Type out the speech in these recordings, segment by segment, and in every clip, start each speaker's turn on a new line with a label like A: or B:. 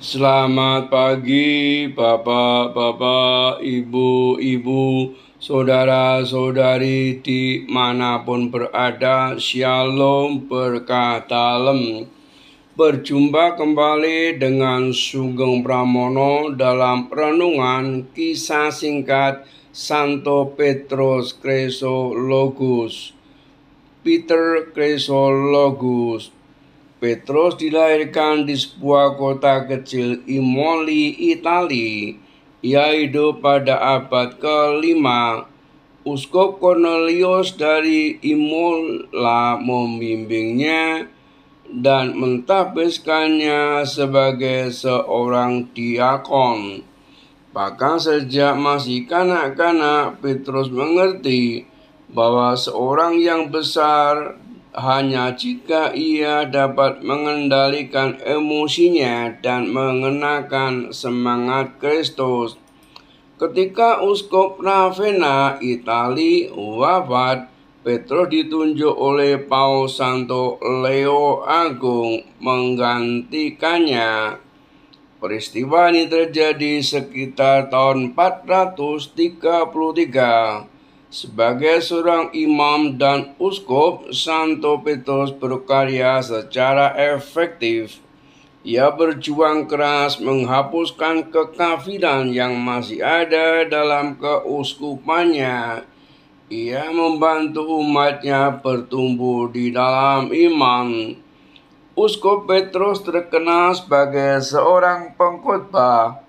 A: Selamat pagi Bapak-bapak, Ibu-ibu, Saudara-saudari di manapun berada, Shalom berkah dalam. Berjumpa kembali dengan Sugeng Pramono dalam renungan kisah singkat Santo Petrus Kresologus. Peter Kresologus Petrus dilahirkan di sebuah kota kecil Imoli, Itali. Ia hidup pada abad ke-5. Uskup Cornelius dari Imola membimbingnya dan mentapeskannya sebagai seorang diakon. Bahkan sejak masih kanak-kanak, Petrus mengerti bahwa seorang yang besar hanya jika ia dapat mengendalikan emosinya dan mengenakan semangat Kristus. Ketika Uskup Ravenna, Itali wafat, Petrus ditunjuk oleh Paus Santo Leo Agung menggantikannya. Peristiwa ini terjadi sekitar tahun 433. Sebagai seorang imam dan uskup, Santo Petrus berkarya secara efektif. Ia berjuang keras menghapuskan kekafiran yang masih ada dalam keuskupannya. Ia membantu umatnya bertumbuh di dalam iman. Uskup Petrus terkenal sebagai seorang pengkhotbah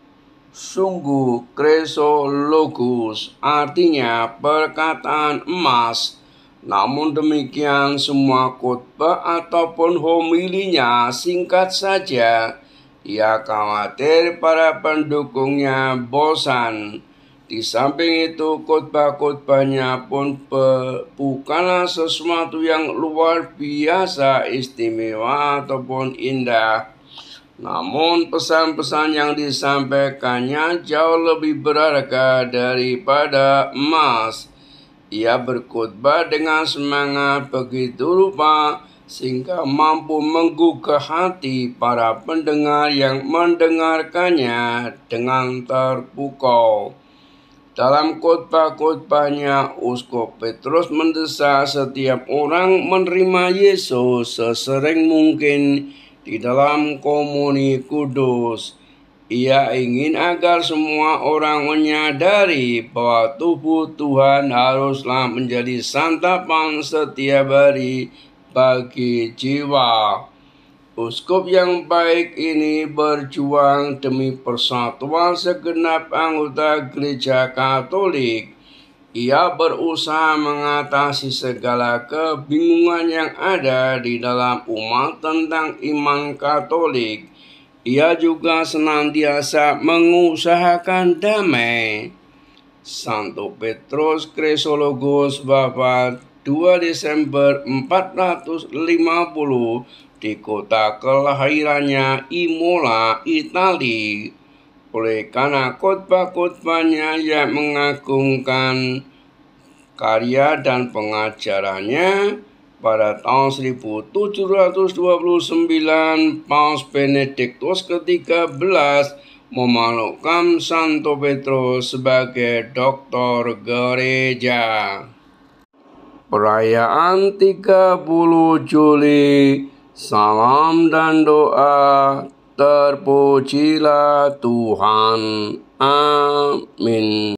A: sungguh kresologus artinya perkataan emas. Namun demikian semua khotbah ataupun homilinya singkat saja. Ia khawatir para pendukungnya bosan. Di samping itu khotbah-khotbahnya pun bukanlah sesuatu yang luar biasa istimewa ataupun indah namun pesan-pesan yang disampaikannya jauh lebih berharga daripada emas. Ia berkhutbah dengan semangat begitu rupa sehingga mampu menggugah hati para pendengar yang mendengarkannya dengan terpukau. Dalam khotbah-khotbahnya, Uskup Petrus mendesak setiap orang menerima Yesus sesering mungkin di dalam komuni kudus. Ia ingin agar semua orang menyadari bahwa tubuh Tuhan haruslah menjadi santapan setiap hari bagi jiwa. Uskup yang baik ini berjuang demi persatuan segenap anggota gereja Katolik ia berusaha mengatasi segala kebingungan yang ada di dalam umat tentang iman Katolik. Ia juga senantiasa mengusahakan damai. Santo Petrus Kresologos Bapak 2 Desember 450 di kota kelahirannya Imola, Italia oleh karena khotbah-khotbahnya yang mengagumkan karya dan pengajarannya pada tahun 1729 Paus Benedictus ke-13 memalukan Santo Petrus sebagai doktor gereja. Perayaan 30 Juli Salam dan doa terpujilah Tuhan. Amin.